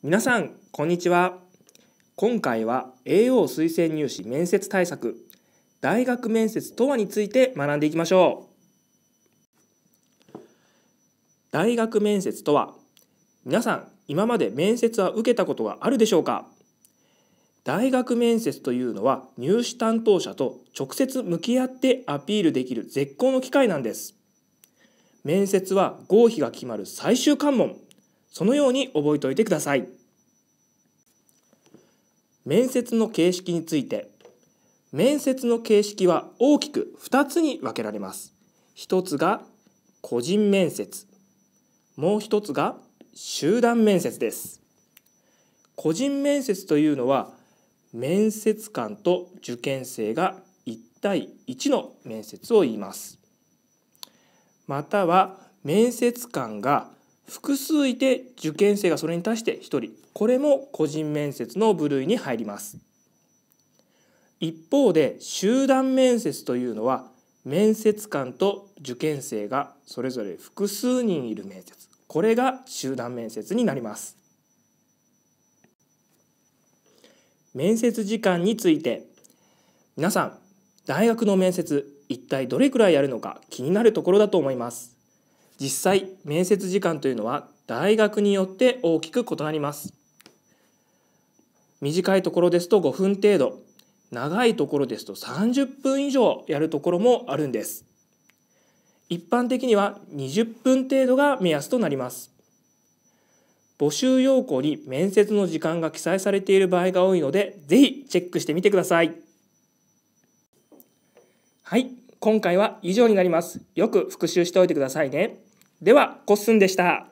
皆さんこんにちは今回は AO 推薦入試面接対策大学面接とはについて学んでいきましょう大学面接とは皆さん今まで面接は受けたことがあるでしょうか大学面接というのは入試担当者と直接向き合ってアピールできる絶好の機会なんです面接は合否が決まる最終関門そのように覚えておいてください面接の形式について面接の形式は大きく2つに分けられます1つが個人面接もう1つが集団面接です個人面接というのは面接官と受験生が1対1の面接を言いますまたは面接官が複数いて受験生がそれに対して1人これも個人面接の部類に入ります一方で集団面接というのは面接官と受験生がそれぞれ複数人いる面接これが集団面接になります面接時間について皆さん大学の面接一体どれくらいやるのか気になるところだと思います実際面接時間というのは大学によって大きく異なります短いところですと5分程度長いところですと30分以上やるところもあるんです一般的には20分程度が目安となります募集要項に面接の時間が記載されている場合が多いのでぜひチェックしてみてくださいはい今回は以上になりますよく復習しておいてくださいねでは、コっすんでした。